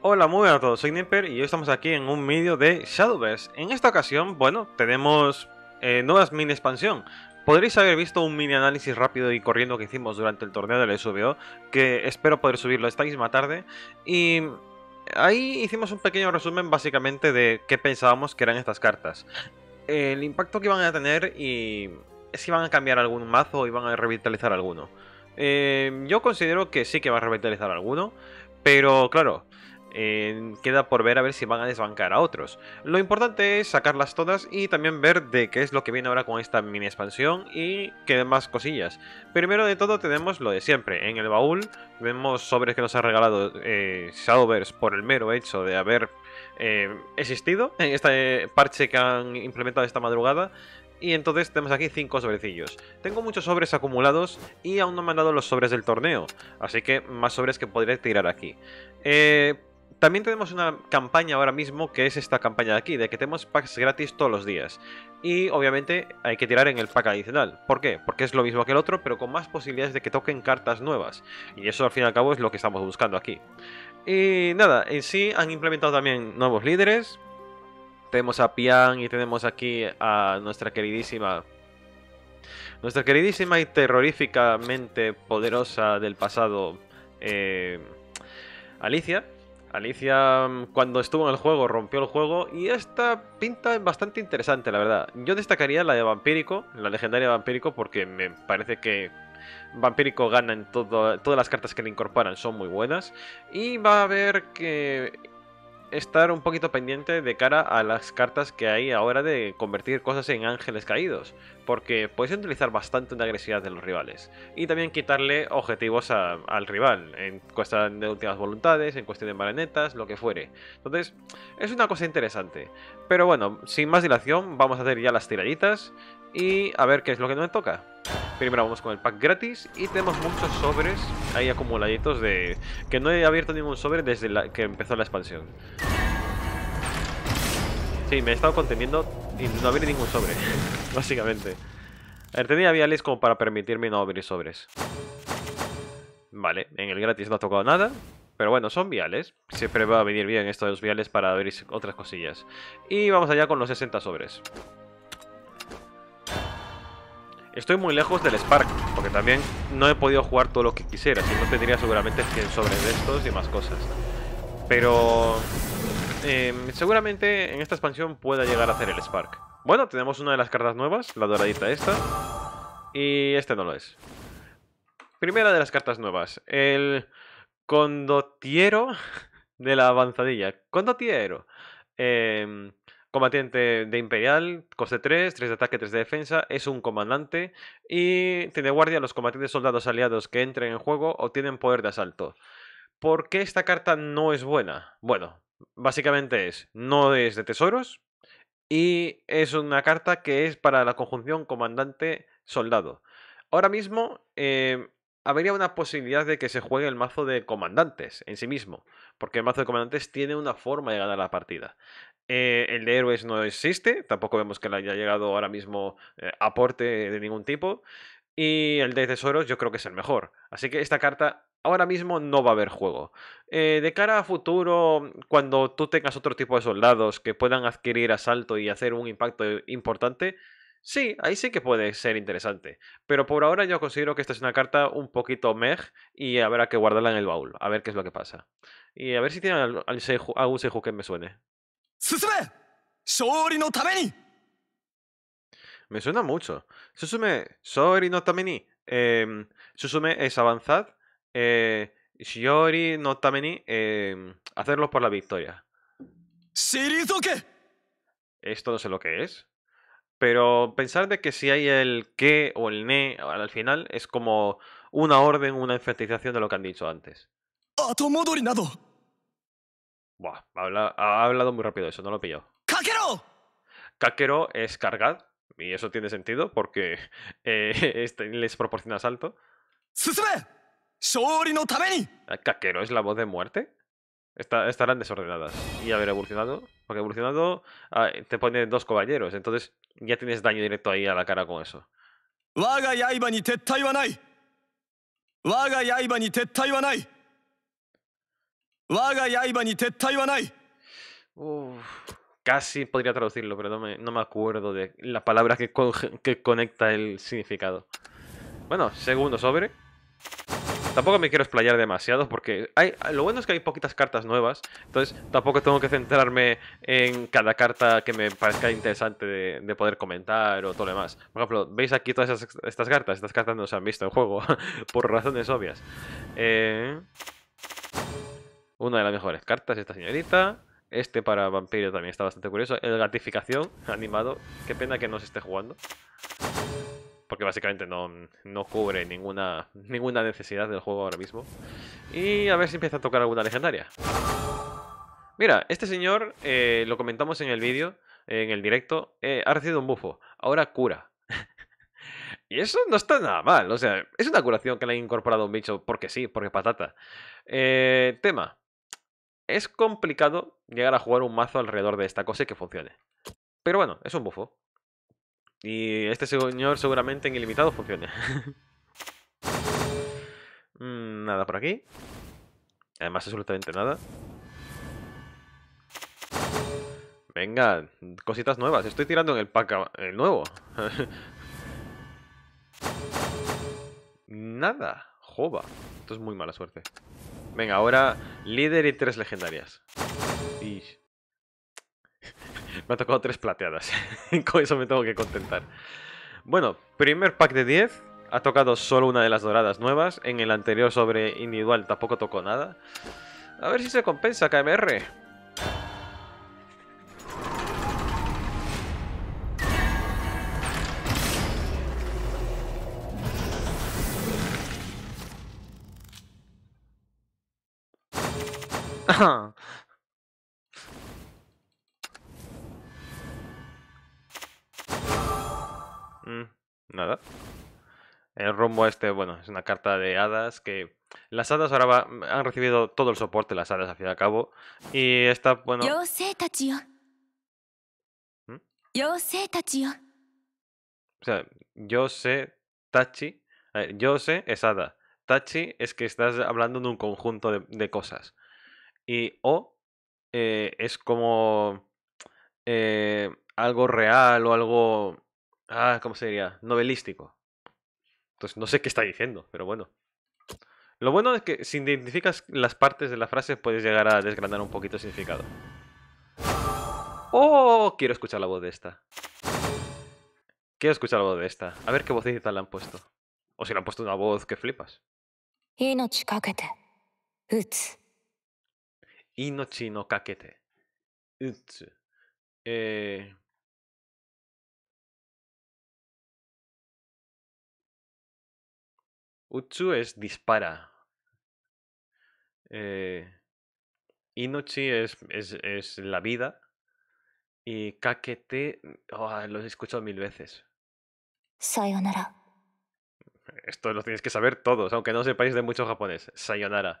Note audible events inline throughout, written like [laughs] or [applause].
Hola, muy buenas a todos, soy Nipper y hoy estamos aquí en un vídeo de Shadowverse. En esta ocasión, bueno, tenemos eh, nuevas mini expansión. Podréis haber visto un mini análisis rápido y corriendo que hicimos durante el torneo del SVO que espero poder subirlo esta misma tarde. Y ahí hicimos un pequeño resumen básicamente de qué pensábamos que eran estas cartas. El impacto que iban a tener y si van a cambiar algún mazo o iban a revitalizar alguno. Eh, yo considero que sí que va a revitalizar alguno, pero claro, queda por ver a ver si van a desbancar a otros. Lo importante es sacarlas todas y también ver de qué es lo que viene ahora con esta mini expansión y qué más cosillas. Primero de todo tenemos lo de siempre. En el baúl vemos sobres que nos ha regalado eh, por el mero hecho de haber eh, existido en este parche que han implementado esta madrugada. Y entonces tenemos aquí 5 sobrecillos. Tengo muchos sobres acumulados y aún no me han dado los sobres del torneo. Así que más sobres que podría tirar aquí. Eh, también tenemos una campaña ahora mismo que es esta campaña de aquí, de que tenemos packs gratis todos los días. Y obviamente hay que tirar en el pack adicional. ¿Por qué? Porque es lo mismo que el otro, pero con más posibilidades de que toquen cartas nuevas. Y eso al fin y al cabo es lo que estamos buscando aquí. Y nada, en sí han implementado también nuevos líderes. Tenemos a Pian y tenemos aquí a nuestra queridísima nuestra queridísima y terroríficamente poderosa del pasado, eh, Alicia. Alicia, mm, cuando estuvo en el juego, rompió el juego y esta pinta bastante interesante, la verdad. Yo destacaría la de Vampírico, la legendaria Vampírico, porque me parece que Vampírico gana en todo, todas las cartas que le incorporan, son muy buenas. Y va a ver que estar un poquito pendiente de cara a las cartas que hay ahora de convertir cosas en ángeles caídos, porque puedes utilizar bastante una agresividad de los rivales y también quitarle objetivos al rival en cuestión de últimas voluntades, en cuestión de marionetas, lo que fuere. Entonces, es una cosa interesante. Pero bueno, sin más dilación, vamos a hacer ya las tiraditas y a ver qué es lo que me toca. Primero vamos con el pack gratis y tenemos muchos sobres ahí acumuladitos de... Que no he abierto ningún sobre desde que empezó la expansión. Sí, me he estado conteniendo y no abrir ningún sobre, [laughs] básicamente. Tenía viales como para permitirme no abrir sobres. Vale, en el gratis no ha tocado nada. Pero bueno, son viales. Siempre va a venir bien estos viales para abrir otras cosillas. Y vamos allá con los 60 sobres. Estoy muy lejos del Spark, porque también no he podido jugar todo lo que quisiera, si no tendría seguramente 100 sobre estos y más cosas. Pero em, seguramente en esta expansión pueda llegar a hacer el Spark. Bueno, tenemos una de las cartas nuevas, la doradita esta, y este no lo es. Primera de las cartas nuevas, el condotiero de la avanzadilla. Condotiero. Eh, Combatiente de Imperial, coste 3, 3 de ataque, 3 de defensa, es un comandante y tiene guardia. Los combatientes soldados aliados que entren en juego o tienen poder de asalto. ¿Por qué esta carta no es buena? Bueno, básicamente es, no es de tesoros y es una carta que es para la conjunción comandante-soldado. Ahora mismo eh, habría una posibilidad de que se juegue el mazo de comandantes en sí mismo, porque el mazo de comandantes tiene una forma de ganar la partida. Eh, el de Héroes no existe, tampoco vemos que le haya llegado ahora mismo eh, aporte de ningún tipo. Y el de Tesoros yo creo que es el mejor. Así que esta carta ahora mismo no va a haber juego. Eh, de cara a futuro, cuando tú tengas otro tipo de soldados que puedan adquirir asalto y hacer un impacto importante, sí, ahí sí que puede ser interesante. Pero por ahora yo considero que esta es una carta un poquito meh y habrá que guardarla en el baúl, a ver qué es lo que pasa. Y a ver si tiene algún Seju que me suene. No Susume Me suena mucho. Susume, Shori no Tameni. Eh, Susume es avanzar. Eh, Shiori no Tameni. Eh, em, hacerlo por la victoria. qué? Esto no sé lo que es. Pero pensar de que si hay el que o el ne al final es como una orden, una enfatización de lo que han dicho antes. ¡Atomodori nado! Buah, ha hablado muy rápido eso, no lo he pillado. ¡Kakero! Kakero es cargad, y eso tiene sentido porque [laughs] eh, [laughs] este, les proporciona salto. ¿Kakero ah, es la voz de muerte? Está, estarán desordenadas. Y haber evolucionado. Porque evolucionado ah, te pone dos caballeros. Entonces ya tienes daño directo ahí a la cara con eso casi podría traducirlo, pero no me, acuerdo de la palabra que, que conecta el significado. Bueno, segundo sobre. Tampoco me quiero explayar demasiado porque hay, lo bueno es que hay poquitas cartas nuevas, entonces tampoco tengo que centrarme en cada carta que me parezca interesante de, poder comentar o todo lo demás. Por ejemplo, veis aquí todas estas cartas, estas cartas no se han visto en juego [laughs] por razones obvias. Eh... Una de las mejores cartas, esta señorita. Este para vampiro también está bastante curioso. El gratificación, [laughs] animado. Qué pena que no se esté jugando. Porque básicamente no, cubre ninguna, ninguna necesidad del juego ahora mismo. Y a ver si empieza a tocar alguna legendaria. Mira, este señor, eh, lo comentamos en el vídeo, en el directo, eh, ha recibido un bufo. Ahora cura. [laughs] Y eso no está nada mal, o sea, es una curación que le ha incorporado un bicho porque sí, porque patata. Eh, tema, es complicado llegar a jugar un mazo alrededor de esta cosa y que funcione. Pero bueno, es un bufo. Y este señor seguramente en ilimitado funcione. [laughs] Mm, nada por aquí. Además, absolutamente nada. Venga, cositas nuevas. Estoy tirando en el pack el nuevo. [laughs] nada. joba. Esto es muy mala suerte. Venga, ahora líder y tres legendarias. [laughs] me ha tocado tres plateadas. [laughs] Con eso me tengo que contentar. Bueno, primer pack de 10. Ha tocado solo una de las doradas nuevas. En el anterior sobre individual tampoco tocó nada. A ver si se compensa, KMR. [coughs] Mm, nada. El rumbo este, bueno, es una carta de hadas que... Las hadas ahora han recibido todo el soporte, las hadas, al fin y cabo. Y esta, bueno... ¿Mm? O sea, yo sé, Tachi... Eh, yo sé es hada. Tachi es que estás hablando de un conjunto de cosas y o eh, es como eh, algo real o algo, ah, ¿cómo se diría? Novelístico. Entonces no sé qué está diciendo, pero bueno. Lo bueno es que si identificas las partes de la frase puedes llegar a desgranar un poquito el significado. ¡Oh! Quiero escuchar la voz de esta. Quiero escuchar la voz de esta. A ver qué digital le han puesto. O si le han puesto una voz que flipas. Eh Utsu es dispara. Eh, Inochi es, es, es, la vida. Y Kakete. Oh, ah, los he escuchado mil veces. Sayonara. Esto lo tienes que saber todos, aunque no sepáis de mucho japonés. Sayonara.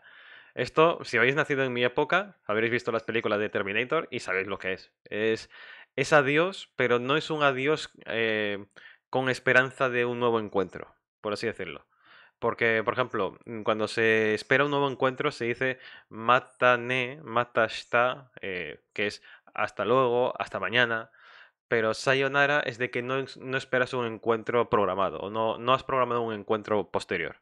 Esto, si habéis nacido en mi época, habréis visto las películas de Terminator y sabéis lo que es. Es, es adiós, pero no es un adiós eh, con esperanza de un nuevo encuentro, por así decirlo. Porque, por ejemplo, mm, cuando se espera un nuevo encuentro se dice ne mata eh, que es hasta luego, hasta mañana. Pero sayonara es de que no, esperas un encuentro programado, o no, no has programado un encuentro posterior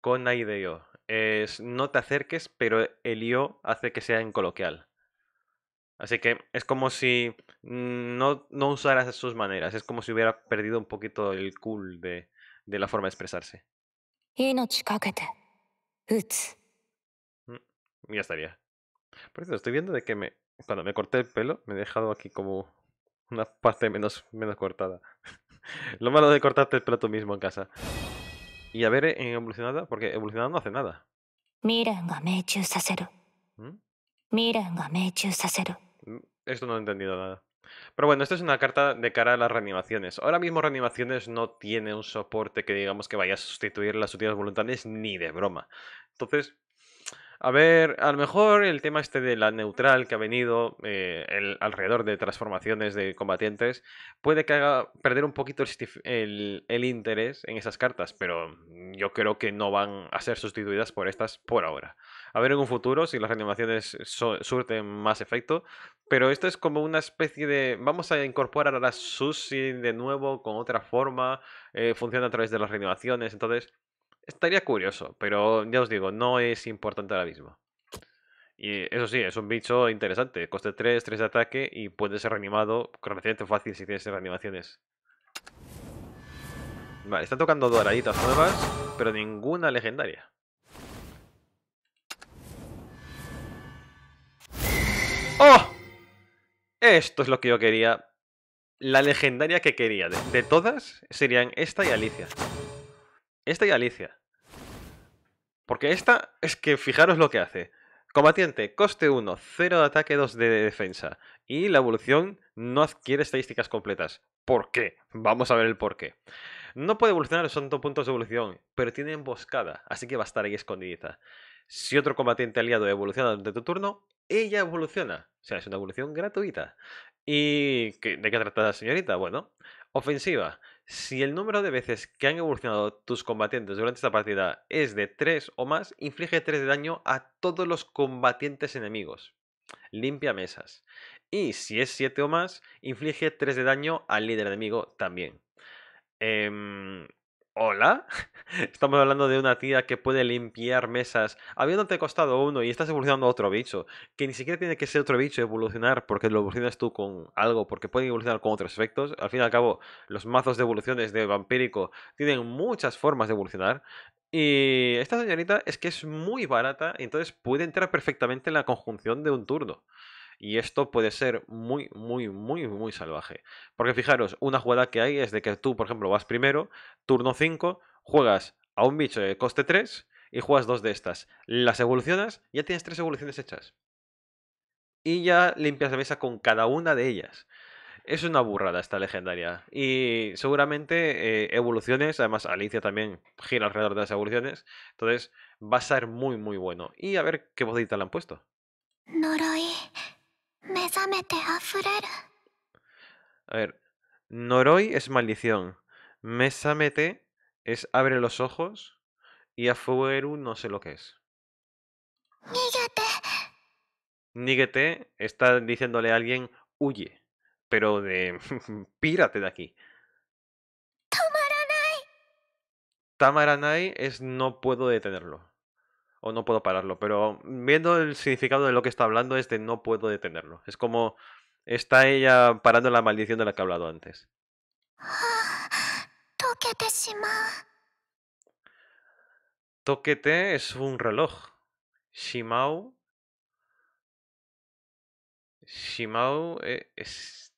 con aideo. Es no te acerques, pero el yo hace que sea en coloquial. Así que es como si no, no usaras sus maneras, es como si hubiera perdido un poquito el cool de, la forma de expresarse. Mm, ya estaría. Por cierto, estoy viendo de que me, cuando me corté el pelo me he dejado aquí como una parte menos, menos cortada. [laughs] Lo malo de cortarte el pelo tú mismo en casa. Y a ver, en eh, evolucionada, porque evolucionada no hace nada. ¿Mm? ¿Mm? Esto no he entendido nada. Pero bueno, esta es una carta de cara a las reanimaciones. Ahora mismo reanimaciones no tiene un soporte que digamos que vaya a sustituir las utilidades voluntarias ni de broma. Entonces, a ver, a lo mejor el tema este de la neutral que ha venido eh, alrededor de transformaciones de combatientes puede que haga perder un poquito el, interés en esas cartas, pero mm, yo creo que no van a ser sustituidas por estas por ahora. A ver en un futuro si las renovaciones surten más efecto, pero esto es como una especie de... Vamos a incorporar a la Susi de nuevo con otra forma, eh, funciona a través de las renovaciones, entonces Estaría curioso, pero ya os digo, no es importante ahora mismo. Y eso sí, es un bicho interesante. Coste 3, 3 de ataque y puede ser reanimado relativamente fácil si tienes reanimaciones. Vale, están tocando doraditas nuevas, pero ninguna legendaria. ¡Oh! Esto es lo que yo quería. La legendaria que quería de todas serían esta y Alicia. Esta y Alicia. Porque esta es que fijaros lo que hace. Combatiente, coste 1, 0 de ataque, 2 de defensa. Y la evolución no adquiere estadísticas completas. ¿Por qué? Vamos a ver el por qué. No puede evolucionar, son dos puntos de evolución, pero tiene emboscada, así que va a estar ahí escondida. Si otro combatiente aliado evoluciona durante tu turno, ella evoluciona. O sea, es una evolución gratuita. ¿Y de qué trata la señorita? Bueno, ofensiva. Si el número de veces que han evolucionado tus combatientes durante esta partida es de 3 o más, inflige 3 de daño a todos los combatientes enemigos. Limpia mesas. Y si es 7 o más, inflige 3 de daño al líder enemigo también. Eh, ¿Hola? [laughs] Estamos hablando de una tía que puede limpiar mesas habiéndote costado uno y estás evolucionando otro bicho. Que ni siquiera tiene que ser otro bicho evolucionar porque lo evolucionas tú con algo, porque puede evolucionar con otros efectos. Al fin y al cabo, los mazos de evoluciones de vampírico tienen muchas formas de evolucionar. Y esta señorita es que es muy barata entonces puede entrar perfectamente en la conjunción de un turno. Y esto puede ser muy, muy, muy, muy salvaje. Porque fijaros, una jugada que hay es de que tú, por ejemplo, vas primero, turno 5, juegas a un bicho de coste 3 y juegas dos de estas. Las evolucionas, ya tienes tres evoluciones hechas. Y ya limpias la mesa con cada una de ellas. Es una burrada esta legendaria. Y seguramente eh, evoluciones, además Alicia también gira alrededor de las evoluciones. Entonces va a ser muy, muy bueno. Y a ver qué bodita le han puesto. Noroi. A ver, Noroi es maldición. Mesamete es abre los ojos. Y Afueru no sé lo que es. Níguete está diciéndole a alguien huye, pero de [laughs] pírate de aquí. Tamaranai es no puedo detenerlo o no puedo pararlo. Pero viendo el significado de lo que está hablando es de no puedo detenerlo. Es como está ella parando la maldición de la que he hablado antes. [gasps] Toquete es un reloj. Shimao. Shimao eh, es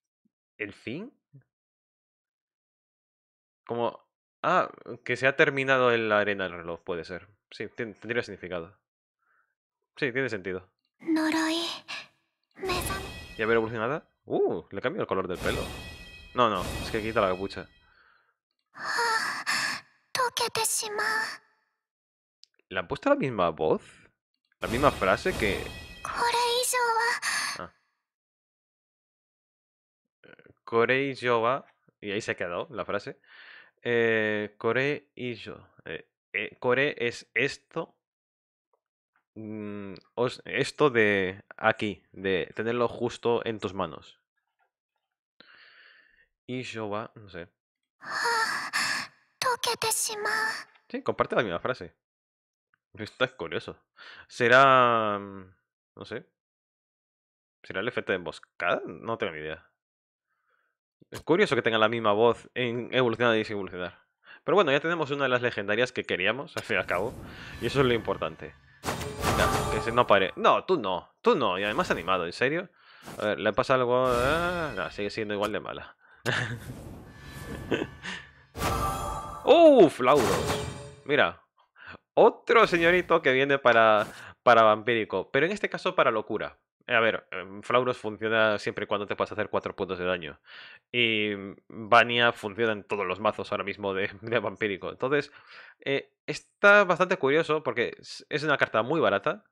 el fin. Como... Ah, que se ha terminado en la arena el reloj, puede ser. Sí, tendría significado. Sí, tiene sentido. ¿Ya haber evolucionada? Uh, le cambiado el color del pelo. No, no, es que quita la capucha. [gasps] ¿Le han puesto la misma voz? ¿La misma frase que...? Ah. Korei Y ahí se ha quedado la frase. Eh, y Eh, eh, core es esto. Mm, esto de aquí, de tenerlo justo en tus manos. Y Showa, no sé. [gasps] Sí, comparte la misma frase. es curioso. Será. Mm, no sé. ¿Será el efecto de emboscada? No tengo ni idea. Es curioso que tenga la misma voz en evolucionar y desevolucionar. Pero bueno, ya tenemos una de las legendarias que queríamos, al fin y al cabo. Y eso es lo importante. que se no pare. No, tú no. Tú no. Y además animado, ¿en serio? A ver, le pasa algo... Ah, sigue siendo igual de mala. ¡Uh, [laughs] Flauros! Mira. Otro señorito que viene para, para vampírico. Pero en este caso para locura a ver, em, Flauros funciona siempre y cuando te puedas hacer 4 puntos de daño. Y Vania funciona en todos los mazos ahora mismo de, [laughs] vampírico. Entonces, eh, está bastante curioso porque es una carta muy barata.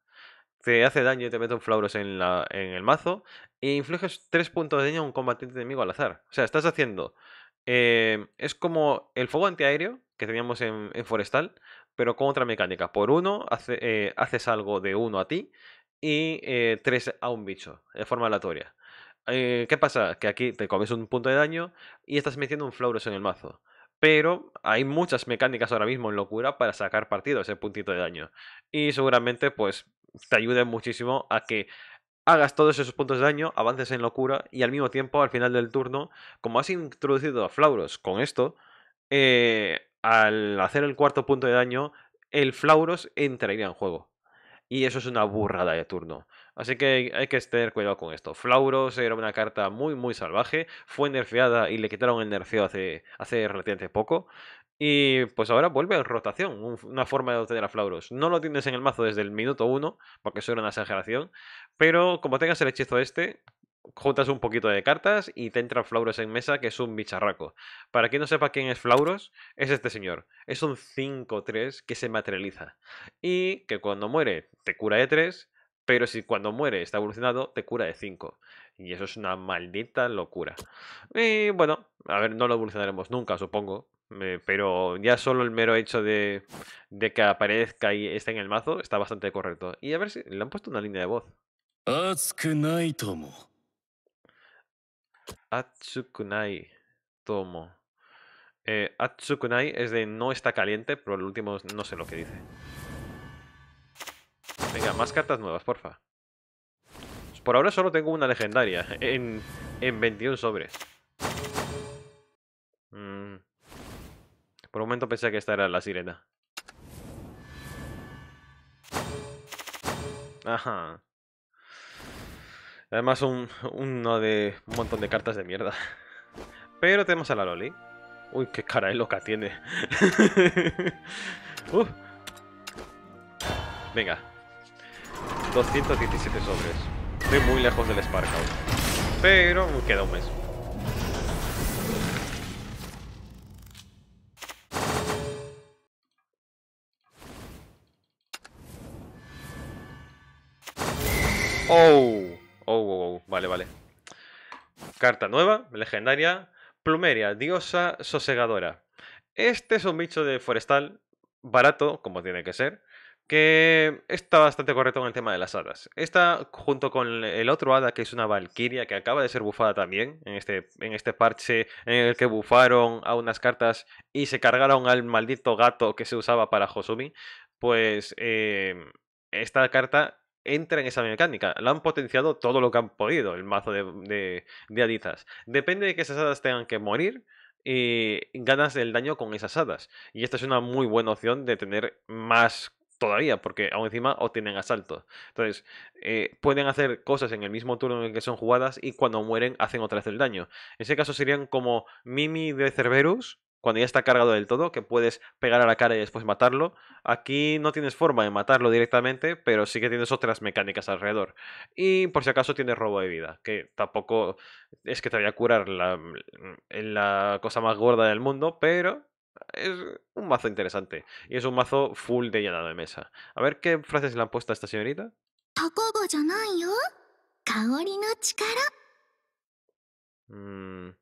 Te hace daño y te mete un Flauros en, el mazo. E infliges 3 puntos de daño a un combatiente enemigo al azar. O sea, estás haciendo. Eh, es como el fuego antiaéreo que teníamos en, Forestal, pero con otra mecánica. Por uno, eh, haces algo de uno a ti y 3 eh, a un bicho, de forma aleatoria. Eh, ¿Qué pasa? Que aquí te comes un punto de daño y estás metiendo un Flauros en el mazo. Pero hay muchas mecánicas ahora mismo en locura para sacar partido ese puntito de daño. Y seguramente, pues, te ayude muchísimo a que hagas todos esos puntos de daño, avances en locura y al mismo tiempo, al final del turno, como has introducido a Flauros con esto, eh, al hacer el cuarto punto de daño, el Flauros entraría en juego. Y eso es una burrada de turno. Así que hay que estar cuidado con esto. Flauros era una carta muy, muy salvaje. Fue nerfeada y le quitaron el nerfeo hace, hace relativamente poco. Y pues ahora vuelve en rotación, una forma de obtener a Flauros. No lo tienes en el mazo desde el minuto 1, porque eso era una exageración. Pero como tengas el hechizo este, juntas un poquito de cartas y te entra Flauros en mesa, que es un bicharraco. Para quien no sepa quién es Flauros, es este señor. Es un 5-3 que se materializa. Y que cuando muere te cura de 3, pero si cuando muere está evolucionado, te cura de 5. Y eso es una maldita locura. Y bueno, a ver, no lo evolucionaremos nunca, supongo. Eh, pero ya solo el mero hecho de, de que aparezca y esté en el mazo está bastante correcto. Y a ver si le han puesto una línea de voz. Atsukunai Tomo. Eh, Atsukunai es de no está caliente, pero el último no sé lo que dice. Venga, más cartas nuevas, porfa. Por ahora solo tengo una legendaria [laughs] en, en 21 sobres. Mm. Por un momento pensé que esta era la sirena. Ajá. Además, un, uno de un montón de cartas de mierda. Pero tenemos a la Loli. Uy, qué cara de loca tiene. [laughs] Venga. 217 sobres. Estoy muy lejos del Sparkhouse. Pero queda un mes. Oh. Carta nueva, legendaria, Plumeria, diosa sosegadora. Este es un bicho de forestal barato, como tiene que ser, que está bastante correcto en el tema de las hadas. Está junto con el otro hada, que es una valquiria, que acaba de ser bufada también, en este, en este parche en el que bufaron a unas cartas y se cargaron al maldito gato que se usaba para Hosumi, pues eh, esta carta entra en esa mecánica. La han potenciado todo lo que han podido, el mazo de, de, Depende de que esas hadas tengan que morir. Y ganas el daño con esas hadas. Y esta es una muy buena opción de tener más todavía, porque aún encima obtienen asalto. Entonces, eh, pueden hacer cosas en el mismo turno en el que son jugadas y cuando mueren hacen otra vez el daño. En ese caso serían como Mimi de Cerberus, cuando ya está cargado del todo, que puedes pegar a la cara y después matarlo. Aquí no tienes forma de matarlo directamente, pero sí que tienes otras mecánicas alrededor. Y por si acaso tienes robo de vida, que tampoco es que te vaya a curar la, mm, cosa más gorda del mundo, pero es un mazo interesante. Y es un mazo full de llenado de mesa. A ver qué frases le han puesto a esta señorita. ¿Oh? Mm,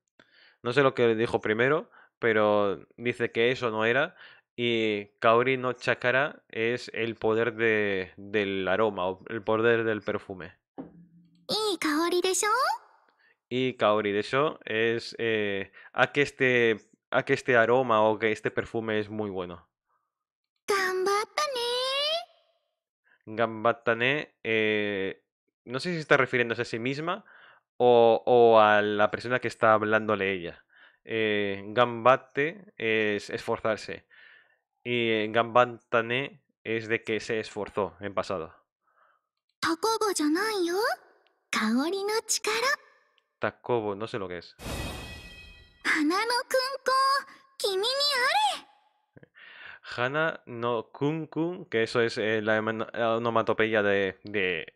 no sé lo que le dijo primero, pero dice que eso no era. Y Kaori no Chakara es el poder de, del aroma o el poder del perfume. Y Kaori de eso. Y Kaori de eso es eh, a, que este, a que este aroma o que este perfume es muy bueno. Gambatane, eh, no sé si está refiriéndose a sí misma o, o, a la persona que está hablándole ella. Eh, gambate es esforzarse. Y gambatane es de que se esforzó en pasado. Takobo no sé lo que es. Hana no kunko, kunkun, que eso es eh, la onomatopeya de, de,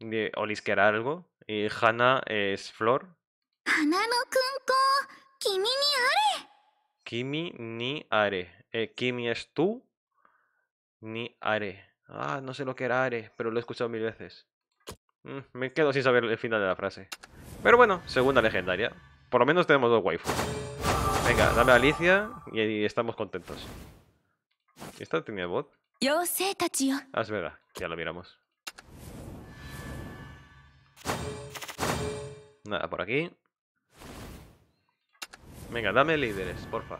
de olisquear algo. Y hana es flor. Hana no Kimi ni are. Kimi ni are. Eh, kimi es tú, ni are. Ah, no sé lo que era are, pero lo he escuchado mil veces. Mm, me quedo sin saber el final de la frase. Pero bueno, segunda legendaria. Por lo menos tenemos dos waifu Venga, dame a Alicia y, estamos contentos. ¿Esta tenía bot? Ah, es verdad, ya lo miramos. Nada por aquí. Venga, dame líderes, porfa.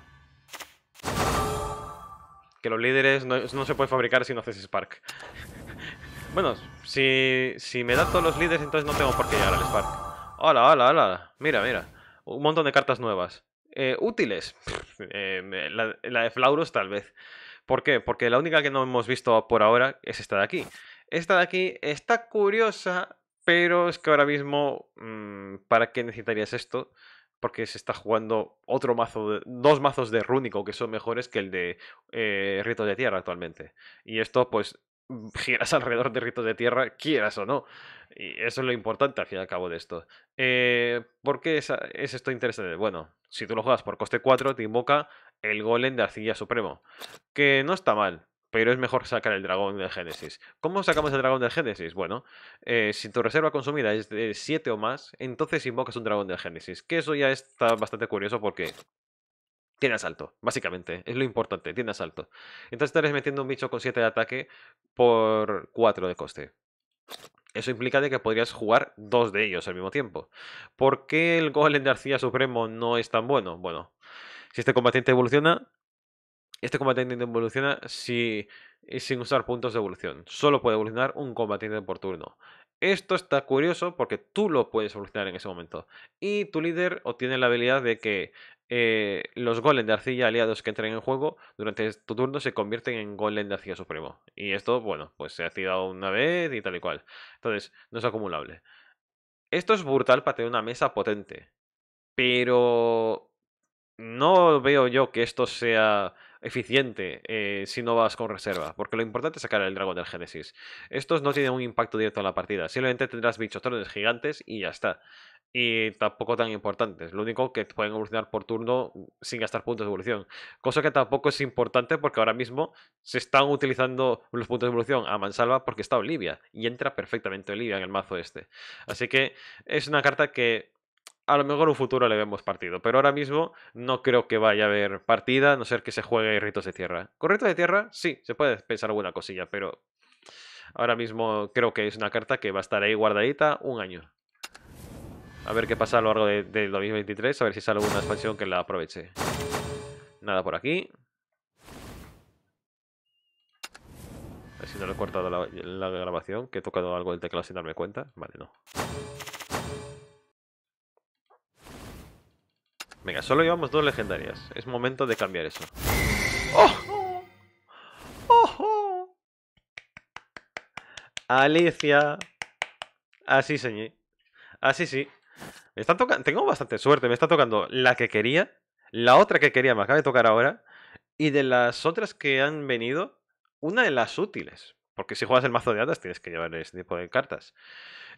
Que los líderes no, se pueden fabricar si no haces Spark. bueno, si, si me da todos los líderes, entonces no tengo por qué llegar al Spark. Hola, hola, hola. Mira, mira. Un montón de cartas nuevas. Eh, útiles. Eh, la, de Flauros tal vez. ¿Por qué? Porque la única que no hemos visto por ahora es esta de aquí. Esta de aquí está curiosa, pero es que ahora mismo, mm, ¿para qué necesitarías esto? porque se está jugando otro mazo, de, dos mazos de Rúnico que son mejores que el de eh, Ritos de Tierra actualmente. Y esto, pues, mm, [laughs] giras alrededor de Ritos de Tierra, quieras o no. Y eso es lo importante al fin y al cabo de esto. Eh, ¿Por qué es, es, esto interesante? Bueno, si tú lo juegas por coste 4, te invoca el Golem de Arcilla Supremo, que no está mal pero es mejor sacar el dragón del Génesis. ¿Cómo sacamos el dragón del Génesis? Bueno, eh, si tu reserva consumida es de 7 o más, entonces invocas un dragón del Génesis. Que eso ya está bastante curioso porque tiene asalto, básicamente. Es lo importante, tiene asalto. Entonces estarás metiendo un bicho con 7 de ataque por 4 de coste. Eso implica de que podrías jugar dos de ellos al mismo tiempo. ¿Por qué el Golem de Arcilla Supremo no es tan bueno? Bueno, si este combatiente evoluciona, este combatiente evoluciona si, eh, sin usar puntos de evolución. Solo puede evolucionar un combatiente por turno. Esto está curioso porque tú lo puedes evolucionar en ese momento. Y tu líder obtiene la habilidad de que eh, los golem de arcilla aliados que entren en juego durante tu turno se convierten en golem de arcilla supremo. Y esto, bueno, pues se ha tirado una vez y tal y cual. Entonces, no es acumulable. Esto es brutal para tener una mesa potente. Pero no veo yo que esto sea eficiente eh, si no vas con reserva, porque lo importante es sacar el dragón del Génesis. Estos no tienen un impacto directo en la partida, simplemente tendrás torres gigantes y ya está. Y tampoco tan importantes, lo único que pueden evolucionar por turno sin gastar puntos de evolución. Cosa que tampoco es importante porque ahora mismo se están utilizando los puntos de evolución a mansalva porque está Olivia y entra perfectamente Olivia en el mazo este. Así que es una carta que a lo mejor un futuro le vemos partido, pero ahora mismo no creo que vaya a haber partida, a no ser que se juegue Ritos de Tierra. Con Ritos de Tierra, sí, se puede pensar alguna cosilla, pero ahora mismo creo que es una carta que va a estar ahí guardadita un año. A ver qué pasa a lo largo del de 2023, a ver si sale alguna expansión que la aproveche. Nada por aquí. A ver si no le he cortado la, la grabación, que he tocado algo del teclado sin darme cuenta. Vale, no. Venga, solo llevamos dos legendarias. Es momento de cambiar eso. ¡Oh! ¡Oh! Alicia. Así, ah, Así, ah, sí. Me está tocando... Tengo bastante suerte. Me está tocando la que quería. La otra que quería me acaba de tocar ahora. Y de las otras que han venido, una de las útiles. Porque si juegas el mazo de hadas tienes que llevar ese tipo de cartas.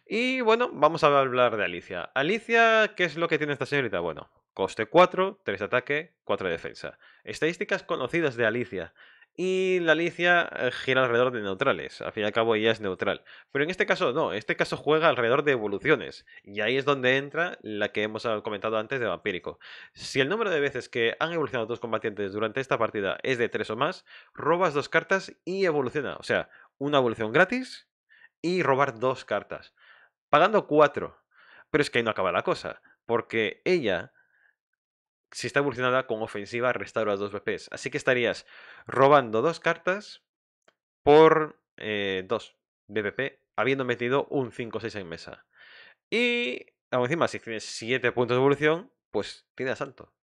Y bueno, vamos a hablar de Alicia. Alicia, ¿qué es lo que tiene esta señorita? Bueno, Coste 4, 3 de ataque, 4 de defensa. Estadísticas conocidas de Alicia. Y la Alicia eh, gira alrededor de neutrales. Al fin y al cabo ella es neutral. Pero en este caso no. este caso juega alrededor de evoluciones. Y ahí es donde entra la que hemos ah, comentado antes de Vampírico. Si el número de veces que han evolucionado dos combatientes durante esta partida es de 3 o más, robas dos cartas y evoluciona. O sea, una evolución gratis y robar dos cartas. Pagando 4. Pero es que ahí no acaba la cosa. Porque ella si está evolucionada con ofensiva, restaura dos BPs. Así que estarías robando dos cartas por eh, dos BPP, habiendo metido un 5-6 en mesa. Y aún encima, si tienes 7 puntos de evolución, pues tienes santo.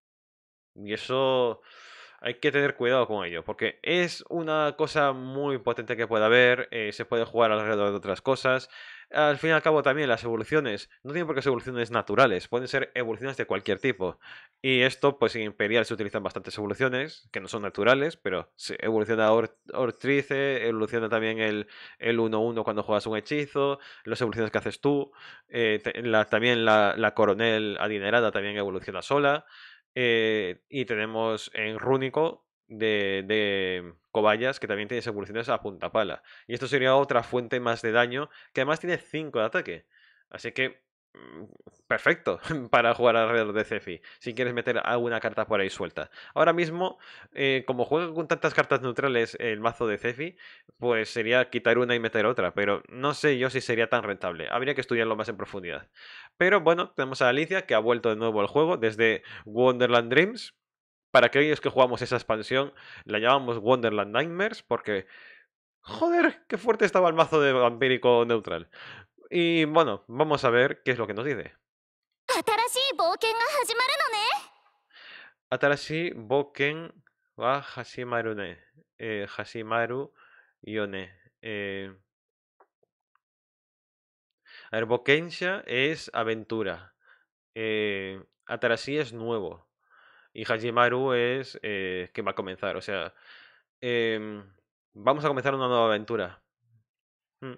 Y eso hay que tener cuidado con ello, porque es una cosa muy potente que puede haber, eh, se puede jugar alrededor de otras cosas al fin y al cabo también las evoluciones no tienen por qué ser evoluciones naturales, pueden ser evoluciones de cualquier tipo. Y esto, pues en Imperial se utilizan bastantes evoluciones que no son naturales, pero se evoluciona Ortrice, evoluciona también el 1-1 cuando juegas un hechizo, las evoluciones que haces tú, eh, también la, coronel adinerada también evoluciona sola. Eh, y tenemos en Rúnico de, Vallas que también tiene evoluciones a punta pala Y esto sería otra fuente más de daño, que además tiene 5 de ataque. Así que mm, perfecto [laughs] para jugar alrededor de Cefi, si quieres meter alguna carta por ahí suelta. Ahora mismo, eh, como juega con tantas cartas neutrales el mazo de Cefi, pues sería quitar una y meter otra, pero no sé yo si sería tan rentable, habría que estudiarlo más en profundidad. Pero bueno, tenemos a Alicia que ha vuelto de nuevo al juego desde Wonderland Dreams, para aquellos que jugamos esa expansión, la llamamos Wonderland Nightmares porque... Joder, qué fuerte estaba el mazo de vampírico neutral. Y bueno, vamos a ver qué es lo que nos dice. Atarashi Boken wa Eh, Hashimaru yone. Eh, a ver, Bokensha es aventura. Eh, Atarashi es nuevo. Y Hajimaru es eh, que va a comenzar. O sea, em, vamos a comenzar una nueva aventura. Hmm.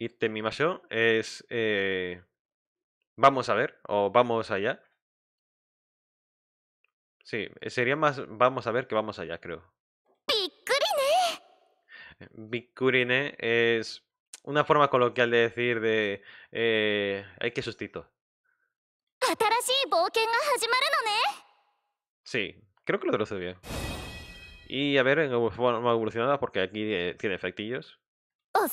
Itemimasho es eh, vamos a ver o vamos allá. Sí, eh, sería más vamos a ver que vamos allá, creo. Bikurine. Eh, Bikurine es una forma coloquial de decir de eh, hay que sustito. Sí, creo que lo traduce bien. Y a ver, en forma evolucionada, porque aquí eh, tiene efectillos. ¡Ah!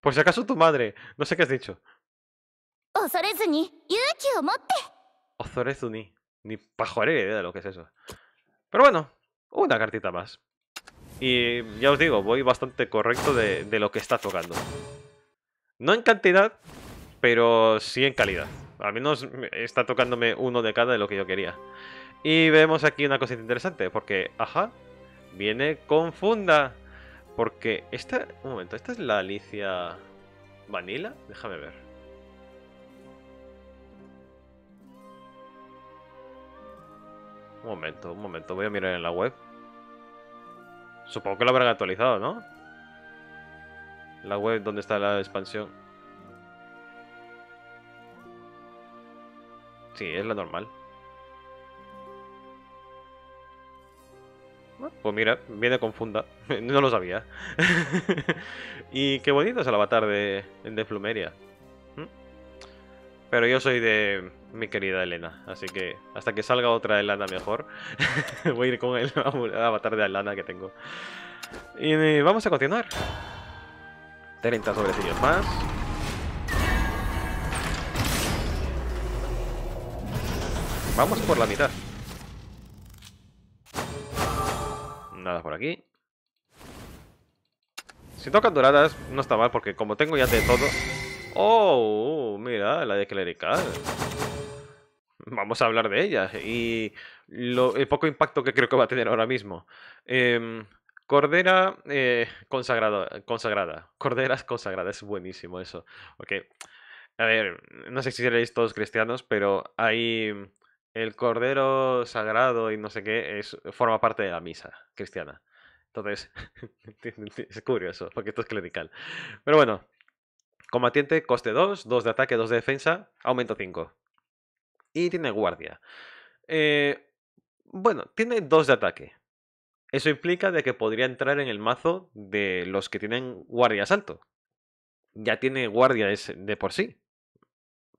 Por si acaso tu madre, no sé qué has dicho. Ozorezuni, ni pajoré idea de lo que es eso. Pero bueno, una cartita más. Y ya os digo, voy bastante correcto de, de lo que está tocando. No en cantidad, pero sí en calidad. Al menos está tocándome uno de cada de lo que yo quería. Y vemos aquí una cosita interesante, porque, ajá, viene con funda. Porque esta, un momento, ¿esta es la Alicia Vanilla? Déjame ver. Un momento, un momento, voy a mirar en la web. Supongo que lo habrán actualizado, ¿no? la web donde está la expansión. Sí, es la normal. Pues mira, viene confunda [laughs] No lo sabía. [laughs] y qué bonito es el avatar de, Flumeria ¿Mm? Pero yo soy de mi querida Elena, así que hasta que salga otra Elena mejor, [laughs] voy a ir con el avatar de Elena que tengo. Y eh, vamos a continuar. 30 sobrecillos más. Vamos por la mitad. Nada por aquí. Si tocan doradas, no está mal, porque como tengo ya de todo... ¡Oh! Uh, mira, la de clerical. Vamos a hablar de ella y el poco impacto que creo que va a tener ahora mismo. Eh, Cordera eh, consagrada, consagrada. Corderas consagradas, es buenísimo eso. Porque, a ver, no sé si seréis todos cristianos, pero hay el cordero sagrado y no sé qué es, forma parte de la misa cristiana. Entonces, [laughs] es curioso, porque esto es clerical. Pero bueno, combatiente, coste 2, 2 de ataque, 2 de defensa, aumento 5. Y tiene guardia. Eh, bueno, tiene 2 de ataque. Eso implica de que podría entrar en el mazo de los que tienen guardia salto. Ya tiene guardia de por sí.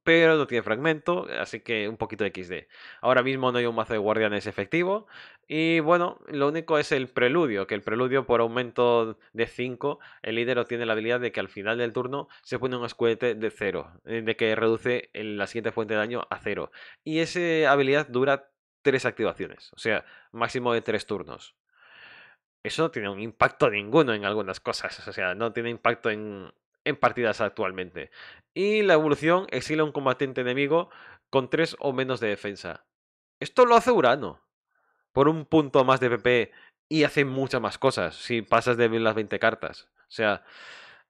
Pero no tiene fragmento, así que un poquito de XD. Ahora mismo no hay un mazo de guardianes efectivo. Y bueno, lo único es el preludio, que el preludio por aumento de 5, el líder obtiene la habilidad de que al final del turno se pone un escuete de 0, eh, de que reduce la siguiente fuente de daño a 0. Y esa habilidad dura 3 activaciones, o sea, máximo de 3 turnos eso no tiene un impacto ninguno en algunas cosas, o sea, no tiene impacto en, partidas actualmente. Y la evolución exila un combatiente enemigo con 3 o menos de defensa. Esto lo hace Urano. Por un punto más de PP e, y hace muchas más cosas si pasas de las 20 cartas. O sea,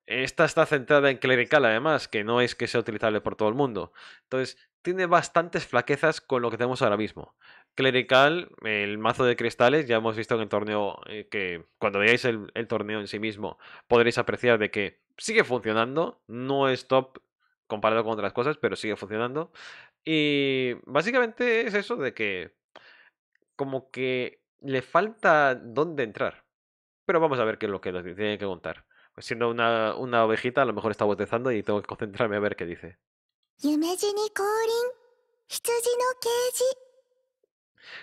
esta está centrada en clerical además, que no es que sea utilizable por todo el mundo. Entonces, tiene bastantes flaquezas con lo que tenemos ahora mismo clerical, el mazo de cristales, ya hemos visto en el torneo eh, que cuando veáis el, torneo en sí mismo podréis apreciar de que sigue funcionando, no es top comparado con otras cosas, pero sigue funcionando. Y básicamente es eso de que como que le falta dónde entrar. Pero vamos a ver qué es lo que nos tiene que contar. Pues siendo una, ovejita, a lo mejor está botezando y tengo que concentrarme a ver qué dice.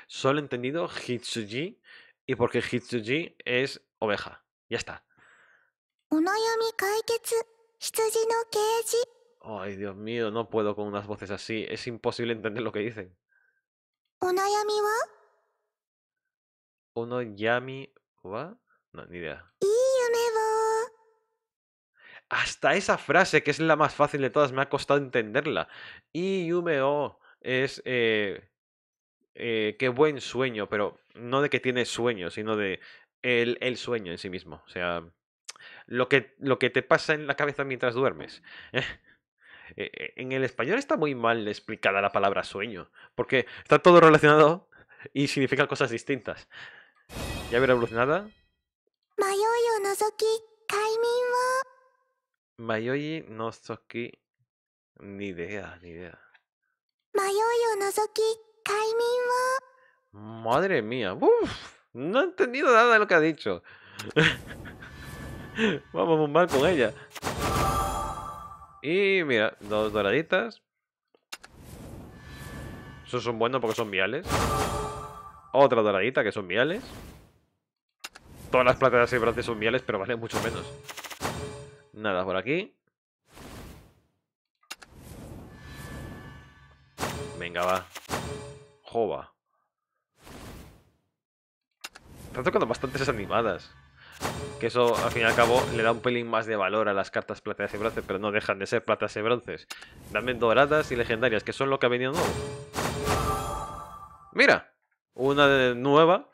Solo he entendido Hitsuji y porque Hitsuji es oveja. Ya está. Ay, Dios mío, no puedo con unas voces así. Es imposible entender lo que dicen. wa? yami wa? No, ni idea. Hasta esa frase, que es la más fácil de todas, me ha costado entenderla. Y es eh, eh, qué buen sueño, pero no de que tiene sueño, sino de el, sueño en sí mismo. O sea, lo que, lo que te pasa en la cabeza mientras duermes. [laughs] E, e, en el español está muy mal explicada la palabra sueño, porque está todo relacionado y significa cosas distintas. ¿Ya verá evolucionada? Mayoi nozoki, kaimin wa... Mayoi Ni idea, ni idea. Mayoi nozoki, Madre mía, no he entendido nada de lo que ha dicho. [laughs] Vamos a bombar con ella. Y mira, dos doraditas. Esos son buenos porque son viales. Otra doradita que son viales. Todas las plateras y bronce son viales, pero valen mucho menos. Nada por aquí. Venga, va. Jova. Están tocando bastantes animadas. Que eso, al fin y al cabo, le da un pelín más de valor a las cartas plateadas y bronces, pero no dejan de ser platas y bronces. También doradas y legendarias, que son lo que ha venido nuevo. ¡Mira! Una nueva,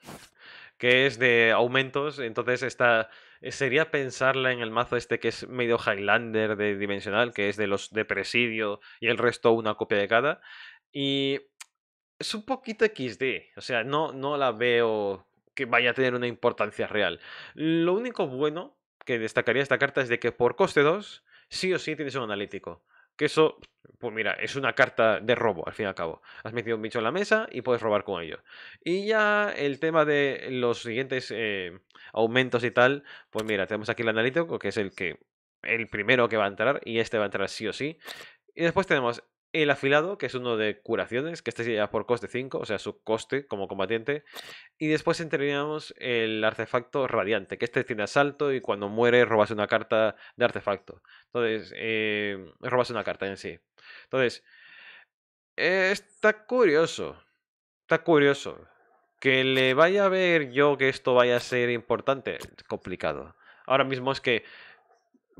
que es de aumentos, entonces esta eh, sería pensarla en el mazo este que es medio Highlander de dimensional, que es de los de presidio y el resto una copia de cada. Y es un poquito XD. O sea, no, no la veo que vaya a tener una importancia real. Lo único bueno que destacaría esta carta es de que por coste 2, sí o sí tienes un analítico. Que eso, pues mira, es una carta de robo, al fin y al cabo. Has metido un bicho en la mesa y puedes robar con ello. Y ya el tema de los siguientes eh, aumentos y tal, pues mira, tenemos aquí el analítico, que es el que el primero que va a entrar, y este va a entrar sí o sí. Y después tenemos el afilado, que es uno de curaciones, que este ya por coste 5, o sea, su coste como combatiente. Y después tendríamos el artefacto radiante, que este tiene asalto y cuando muere robas una carta de artefacto. Entonces, eh, robas una carta en sí. Entonces, eh, está curioso. Está curioso. Que le vaya a ver yo que esto vaya a ser importante, complicado. Ahora mismo es que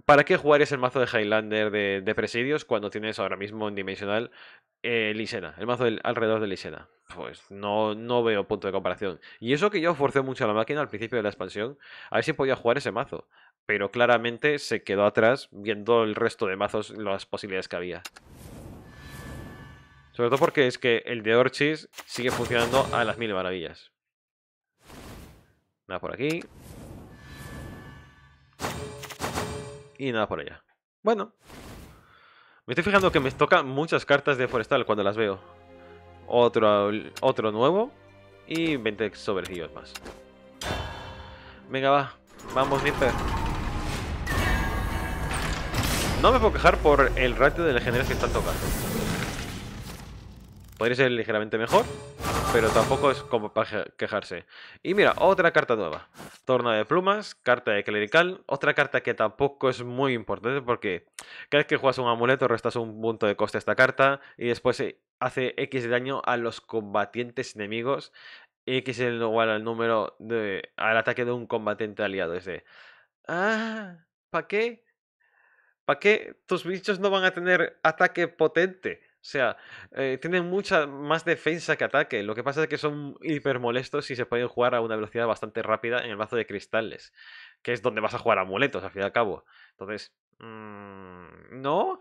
¿Para qué jugar ese mazo de Highlander de, Presidios cuando tienes ahora mismo en Dimensional eh, el mazo alrededor de Lisena? Pues no, no veo punto de comparación. Y eso que yo forcé mucho a la máquina al principio de la expansión, a ver si podía jugar ese mazo. Pero claramente se quedó atrás viendo el resto de mazos las posibilidades que había. Sobre todo porque es que el de Orchis sigue funcionando a las mil maravillas. Nada por aquí. y nada por allá. Bueno. Me estoy fijando que me tocan muchas cartas de forestal cuando las veo. Otro, otro nuevo. Y 20 sobrecillos más. Venga, va. Vamos, Nipper. No me puedo quejar por el ratio de legendarios que están tocando. Podría ser ligeramente mejor, pero tampoco es como para quejarse. Y mira, otra carta nueva. Torna de plumas, carta de clerical, otra carta que tampoco es muy importante porque cada vez que juegas un amuleto restas un punto de coste a esta carta y después hace X de daño a los combatientes enemigos. X es igual al número de, al ataque de un combatiente aliado. Ese de, ah, ¿para qué? ¿Para qué tus bichos no van a tener ataque potente? O sea, eh, tienen mucha más defensa que ataque. Lo que pasa es que son hiper molestos y se pueden jugar a una velocidad bastante rápida en el mazo de cristales, que es donde vas a jugar amuletos, al fin y al cabo. Entonces, mm, [laughs] no,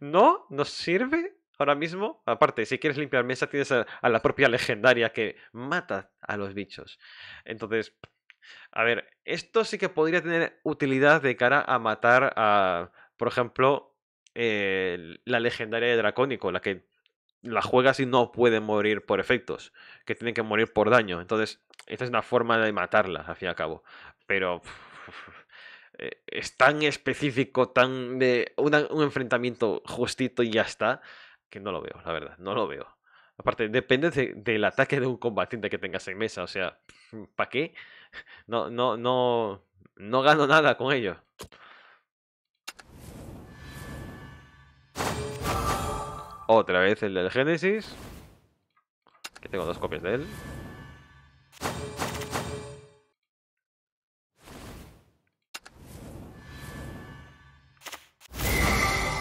no, nos sirve ahora mismo. Aparte, si quieres limpiar mesa, tienes a, a la propia legendaria que mata a los bichos. Entonces, a ver, esto sí que podría tener utilidad de cara a matar a, por ejemplo, la legendaria de Dracónico, la que la juegas y no puede morir por efectos, que tiene que morir por daño. Entonces, esta es una forma de matarla, al fin y al cabo. Pero [laughs] eh, es tan específico, tan de un enfrentamiento justito y ya está, que no lo veo, la verdad, no lo veo. Aparte, depende del ataque de un combatiente que tengas en mesa, o sea, [laughs] ¿para qué? No, no, no, no gano nada con ello. Otra vez el del Génesis. Que tengo dos copias de él.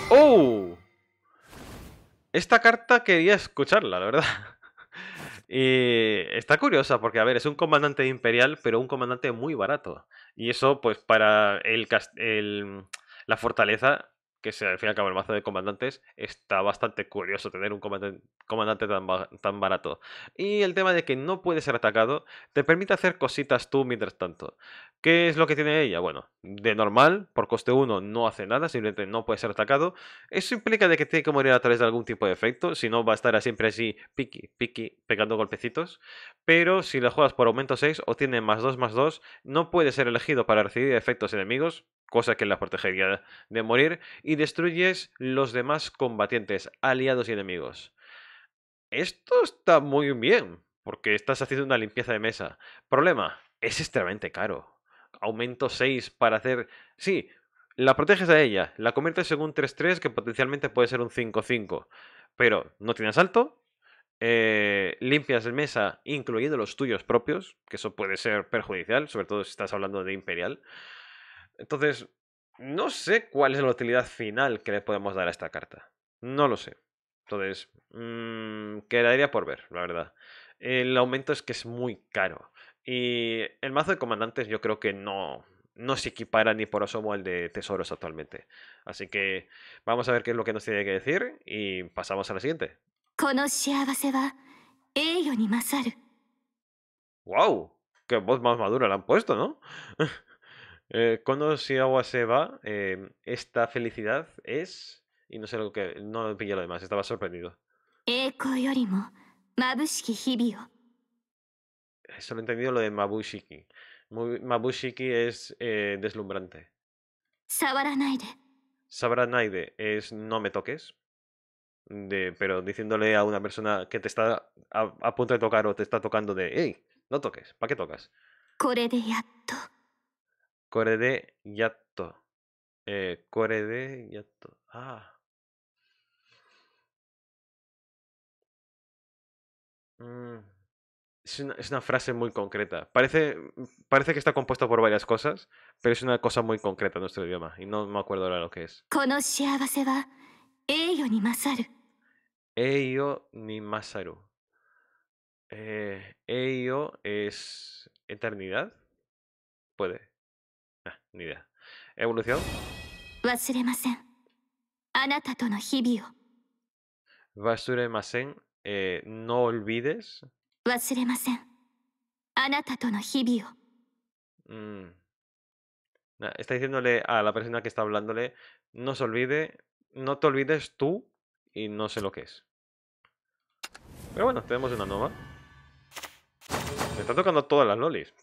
¡Oh! Esta carta quería escucharla, la verdad. [laughs] Y está curiosa porque, a ver, es un comandante imperial, pero un comandante muy barato. Y eso, pues, para el, el la fortaleza que al fin y al cabo el mazo de comandantes está bastante curioso tener un comandante comandante tan, barato. Y el tema de que no puede ser atacado te permite hacer cositas tú mientras tanto. ¿Qué es lo que tiene ella? Bueno, de normal, por coste 1 no hace nada, simplemente no puede ser atacado. Eso implica de que tiene que morir a través de algún tipo de efecto, si no va a estar siempre así, piqui, piqui, pegando golpecitos. Pero si la juegas por aumento 6 o tiene más 2, más 2, no puede ser elegido para recibir efectos enemigos, cosa que la protegería de morir, y destruyes los demás combatientes, aliados y enemigos esto está muy bien, porque estás haciendo una limpieza de mesa. Problema, es extremadamente caro. Aumento 6 para hacer... Sí, la proteges a ella, la conviertes en un 3-3 que potencialmente puede ser un 5-5, pero no tienes asalto. Eh, limpias de mesa, incluyendo los tuyos propios, que eso puede ser perjudicial, sobre todo si estás hablando de Imperial. Entonces, no sé cuál es la utilidad final que le podemos dar a esta carta. No lo sé. Entonces, mm, quedaría por ver, la verdad. El aumento es que es muy caro. Y el mazo de comandantes yo creo que no, no se equipara ni por asomo al de tesoros actualmente. Así que vamos a ver qué es lo que nos tiene que decir y pasamos a la siguiente. ¡Wow! ¡Qué voz más madura la han puesto, ¿no? [laughs] eh, si agua se va, esta felicidad es y no sé lo que. No pillé lo demás, estaba sorprendido. Solo he entendido lo de Mabushiki. Mabushiki es eh, deslumbrante. Sabaranaide. Sabaranaide es no me toques. De, pero diciéndole a una persona que te está a, punto de tocar o te está tocando de, hey, no toques, ¿para qué tocas? Core de yatto. Core de yatto. Eh, core de yatto. Ah. Mm, es una, frase muy concreta. Parece, parece que está compuesta por varias cosas, pero es una cosa muy concreta en nuestro idioma y no me acuerdo ahora lo que es. Eio ni Masaru. Eh, es eternidad. Puede. Ah, ni idea. Evolución. Basuremasen eh, no olvides. Mm. Está diciéndole a la persona que está hablándole, no se olvide, no te olvides tú y no sé lo que es. Pero bueno, tenemos una nueva. Me está tocando todas las lolis.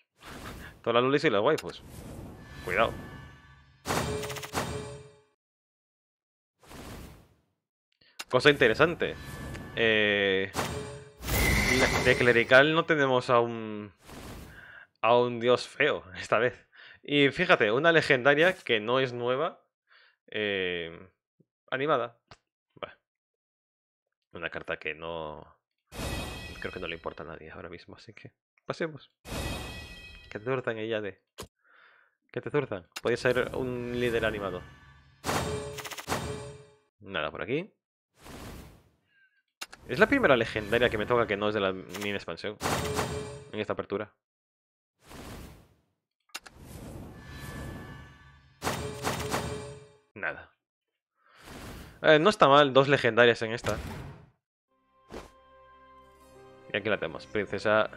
[laughs] todas las lolis y las waifus. Cuidado. Cosa interesante. Eh, de clerical no tenemos a un, a un dios feo esta vez. Y fíjate, una legendaria que no es nueva, eh, animada. una carta que no... Creo que no le importa a nadie ahora mismo, así que pasemos. Que te zurzan ella de... Que te zurzan. Podría ser un líder animado. Nada por aquí. Es la primera legendaria que me toca que no es de la mini expansión. En esta apertura. Nada. Eh, no está mal, dos legendarias en esta. Y aquí la tenemos, princesa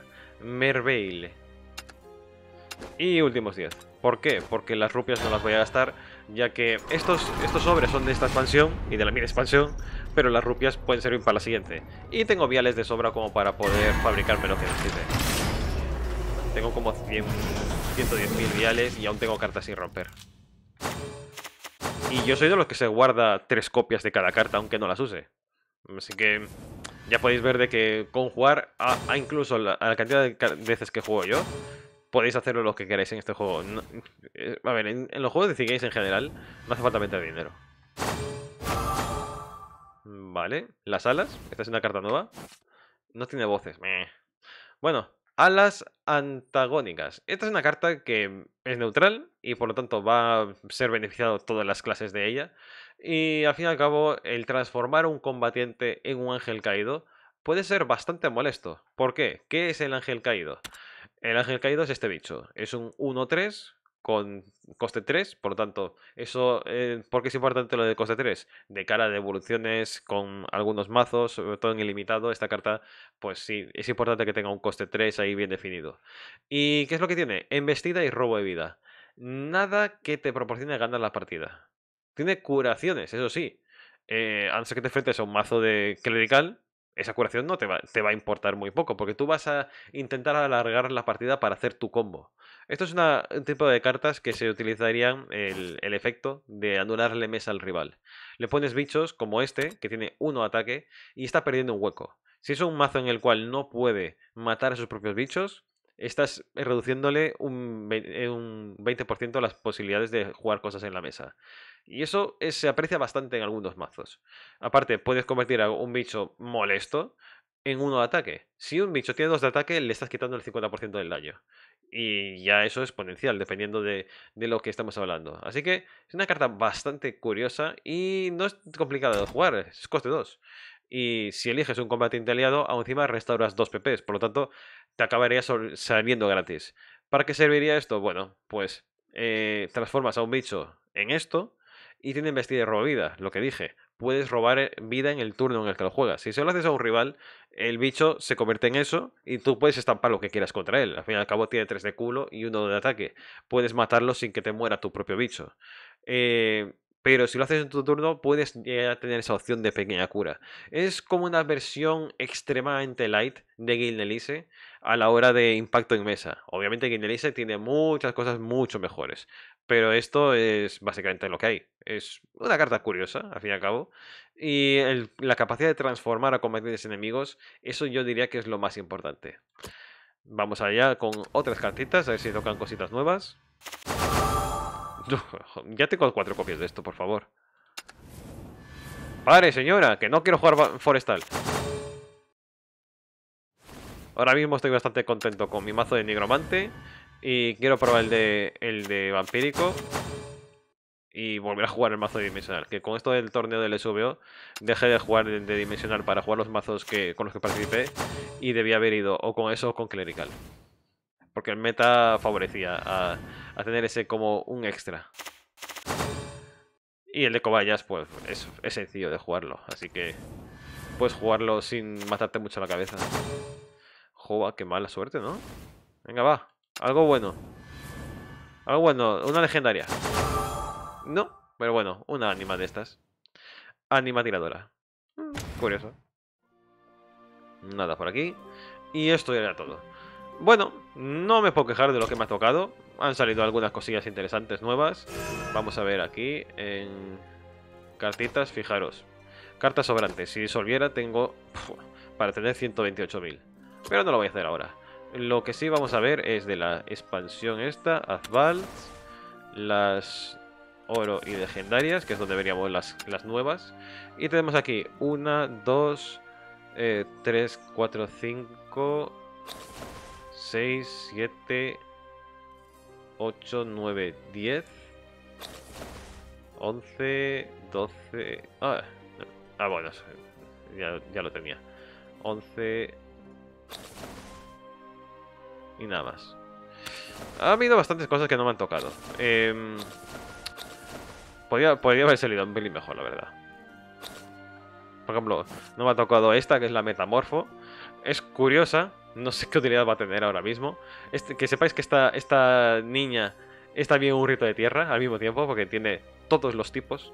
Merveille. Y últimos diez ¿Por qué? Porque las rupias no las voy a gastar ya que estos, estos sobres son de esta expansión y de la mini expansión, pero las rupias pueden servir para la siguiente. Y tengo viales de sobra como para poder fabricarme lo que necesite. Tengo como 110.000 viales y aún tengo cartas sin romper. Y yo soy de los que se guarda tres copias de cada carta, aunque no las use. Así que ya podéis ver de que con jugar, a incluso a la cantidad de veces que juego yo, podéis hacerlo lo que queráis en este juego. Eh, a ver, en, los juegos de en general no hace falta meter dinero. Vale, las alas. Esta es una carta nueva. No tiene voces. Meh. Bueno, alas antagónicas. Esta es una carta que es neutral y por lo tanto va a ser beneficiado todas las clases de ella. Y al fin y al cabo, el transformar un combatiente en un ángel caído puede ser bastante molesto. ¿Por qué? ¿Qué es el ángel caído? El ángel caído es este bicho. Es un 1-3 con coste 3, por lo tanto, eso, eh, ¿por qué es importante lo de coste 3? De cara a evoluciones con algunos mazos, sobre todo en ilimitado, esta carta, pues sí, es importante que tenga un coste 3 ahí bien definido. ¿Y qué es lo que tiene? Embestida y robo de vida. Nada que te proporcione ganar la partida. Tiene curaciones, eso sí. Eh, a ser que te enfrentes a un mazo de clerical, esa curación no te va, te va a importar muy poco, porque tú vas a intentar alargar la partida para hacer tu combo. Esto es un tipo de cartas que se utilizarían el, efecto de anularle mesa al rival. Le pones bichos como este, que tiene uno ataque, y está perdiendo un hueco. Si es un mazo en el cual no puede matar a sus propios bichos, estás reduciéndole un, eh, un 20% las posibilidades de jugar cosas en la mesa. Y eso eh, se aprecia bastante en algunos mazos. Aparte, puedes convertir a un bicho molesto en uno de ataque. Si un bicho tiene dos de ataque, le estás quitando el 50% del daño. Y ya eso es exponencial, dependiendo de, lo que estamos hablando. Así que es una carta bastante curiosa y no es complicada de jugar, es coste 2. Y si eliges un combatiente aliado, aún encima restauras 2 pp por lo tanto te acabaría saliendo gratis. ¿Para qué serviría esto? Bueno, pues eh, transformas a un bicho en esto y tienen vestido de vida, lo que dije. Puedes robar eh, vida en el turno en el que lo juegas. Si se lo haces a un rival, el bicho se convierte en eso y tú puedes estampar lo que quieras contra él. Al fin y al cabo tiene 3 de culo y uno de ataque. Puedes matarlo sin que te muera tu propio bicho. Eh, pero si lo haces en tu turno, puedes tener esa opción de pequeña cura. Es como una versión extremadamente light de Guilnelise a la hora de impacto en mesa. Obviamente Guilnelise tiene muchas cosas mucho mejores. Pero esto es básicamente lo que hay. Es una carta curiosa, al fin y al cabo. Y la capacidad de transformar a combatientes enemigos, eso yo diría que es lo más importante. Vamos allá con otras cartitas, a ver si tocan cositas nuevas. [laughs] ya tengo cuatro copias de esto, por favor. Pare, señora, que no quiero jugar forestal. Ahora mismo estoy bastante contento con mi mazo de nigromante y quiero probar el de, el de vampírico. Y volver a jugar el mazo dimensional. Que con esto del torneo del SVO dejé de jugar el de dimensional para jugar los mazos que, con los que participé. Y debía haber ido o con eso o con clerical. Porque el meta favorecía a, tener ese como un extra. Y el de cobayas, pues es, sencillo de jugarlo. Así que puedes jugarlo sin matarte mucho la cabeza. Juega, qué mala suerte, ¿no? Venga, va. Algo bueno. Algo bueno, una legendaria. No, pero bueno, una anima de estas. Anima tiradora. Mm, curioso. Nada por aquí. Y esto ya era todo. Bueno, no me puedo quejar de lo que me ha tocado. Han salido algunas cosillas interesantes nuevas. Vamos a ver aquí en cartitas, fijaros. Cartas sobrantes. Si solviera tengo... Para tener 128.000. Pero no lo voy a hacer ahora. Lo que sí vamos a ver es de la expansión esta, Azvald, las oro y legendarias, que es donde veríamos las, las nuevas. Y tenemos aquí 1, 2, 3, 4, 5, 6, 7, 8, 9, 10, 11, 12... Ah, ah bueno, ya, ya lo tenía. 11 y nada más. Ha habido bastantes cosas que no me han tocado. Em, podría, haber salido un pelín mejor, la verdad. Por ejemplo, no me ha tocado esta, que es la Metamorfo. Es curiosa, no sé qué utilidad va a tener ahora mismo. Este, que sepáis que esta, esta niña está también un rito de tierra al mismo tiempo, porque tiene todos los tipos.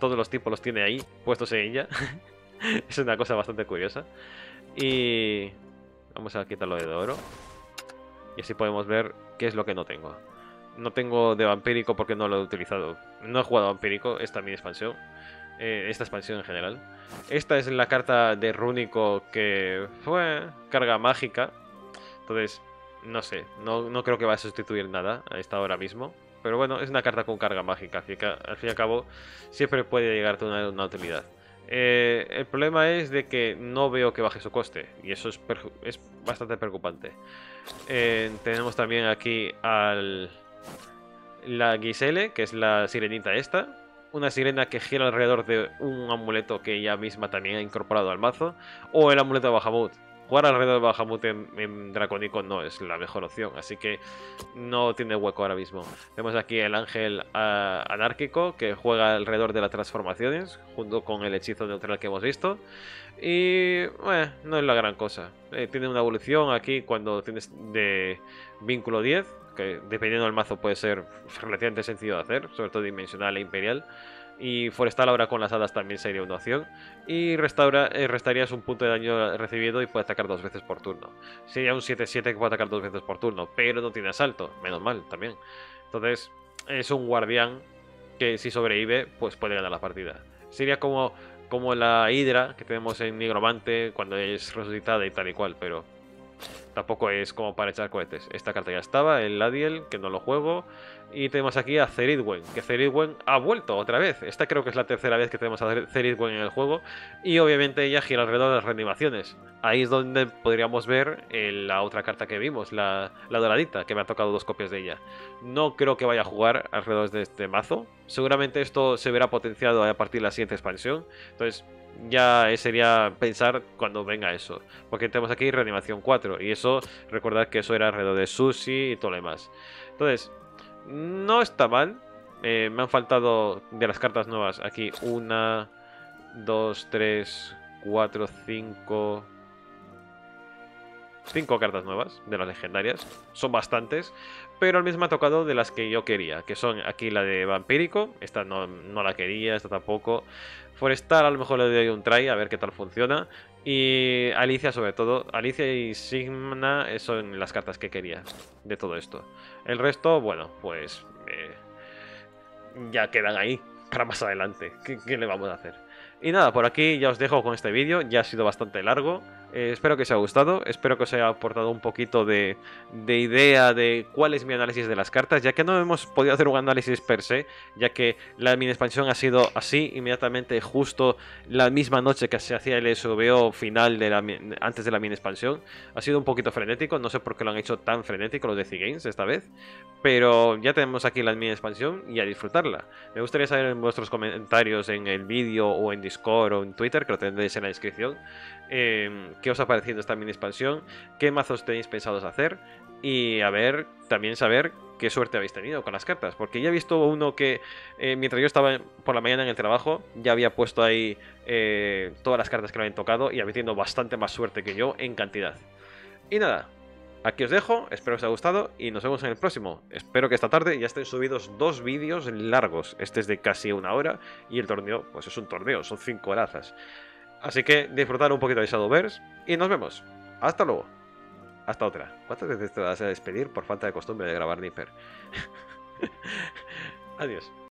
Todos los tipos los tiene ahí, puestos en ella. [laughs] es una cosa bastante curiosa. Y... Vamos a quitarlo de oro. Y así podemos ver qué es lo que no tengo. No tengo de vampírico porque no lo he utilizado. No he jugado vampírico, esta mi expansión. Eh, esta expansión en general. Esta es la carta de rúnico que fue carga mágica. Entonces, no sé, no, no creo que va a sustituir nada a esta ahora mismo. Pero bueno, es una carta con carga mágica, así que al fin y al cabo siempre puede llegarte una, una utilidad. Eh, el problema es de que no veo que baje su coste y eso es, bastante preocupante. Eh, tenemos también aquí al la Gisele, que es la sirenita esta. Una sirena que gira alrededor de un amuleto que ella misma también ha incorporado al mazo. O el amuleto de Bahamut, jugar alrededor de Bahamut en, Draconico no es la mejor opción, así que no tiene hueco ahora mismo. Tenemos aquí el ángel ah, anárquico que juega alrededor de las transformaciones, junto con el hechizo neutral que hemos visto. Y eh, no es la gran cosa. Eh, tiene una evolución aquí cuando tienes de vínculo 10, que dependiendo del mazo puede ser relativamente sencillo de hacer, sobre todo dimensional e imperial. Y Forestal ahora con las hadas también sería una opción. Y restaura, eh, restarías un punto de daño recibido y puede atacar dos veces por turno. Sería un 7-7 que puede atacar dos veces por turno, pero no tiene asalto. Menos mal también. Entonces, es un guardián que si sobrevive, pues puede ganar la partida. Sería como, como la Hidra que tenemos en Nigromante cuando es resucitada y tal y cual, pero tampoco es como para echar cohetes. Esta carta ya estaba, el Ladiel, que no lo juego. Y tenemos aquí a Ceridwen, que Ceridwen ha vuelto otra vez. Esta creo que es la tercera vez que tenemos a Ceridwen en el juego. Y obviamente ella gira alrededor de las reanimaciones. Ahí es donde podríamos ver eh, la otra carta que vimos, la, la doradita, que me ha tocado dos copias de ella. No creo que vaya a jugar alrededor de este mazo. Seguramente esto se verá potenciado a partir de la siguiente expansión. Entonces, ya sería pensar cuando venga eso. Porque tenemos aquí reanimación 4. Y eso, recordad que eso era alrededor de Sushi y todo lo demás. Entonces, no está mal. Eh, me han faltado de las cartas nuevas aquí una, dos, tres, cuatro, cinco... Cinco cartas nuevas de las legendarias. Son bastantes. Pero al mismo ha tocado de las que yo quería. Que son aquí la de Vampírico. Esta no, no la quería, esta tampoco. Forestal a lo mejor le doy un try a ver qué tal funciona. Y Alicia sobre todo, Alicia y Sigma eh, son las cartas que quería de todo esto. El resto, bueno, pues eh, ya quedan ahí para más adelante. ¿Qué, ¿Qué, le vamos a hacer? Y nada, por aquí ya os dejo con este vídeo, ya ha sido bastante largo. Eh, espero que os haya gustado, espero que os haya aportado un poquito de, idea de cuál es mi análisis de las cartas, ya que no hemos podido hacer un análisis per se, ya que la mini expansión ha sido así inmediatamente justo la misma noche que se hacía el SVO final de antes de la mini expansión. Ha sido un poquito frenético, no sé por qué lo han hecho tan frenético los de Games esta vez, pero ya tenemos aquí la mini expansión y a disfrutarla. Me gustaría saber en vuestros comentarios en el vídeo o en Discord o en Twitter, que lo tendréis en la descripción, Em, qué os ha parecido esta mini expansión, qué mazos tenéis pensados hacer y a ver, también saber qué suerte habéis tenido con las cartas, porque ya he visto uno que eh, mientras yo estaba por la mañana en el trabajo, ya había puesto ahí eh, todas las cartas que me habían tocado y había tenido bastante más suerte que yo en cantidad. Y nada, aquí os dejo, espero os haya gustado y nos vemos en el próximo. Espero que esta tarde ya estén subidos dos vídeos largos, este es de casi una hora y el torneo, pues es un torneo, son cinco horas. Así que disfrutar un poquito de Shadowverse y nos vemos. Hasta luego. Hasta otra. ¿Cuántas veces te vas a despedir por falta de costumbre de grabar Nipper? [laughs] Adiós.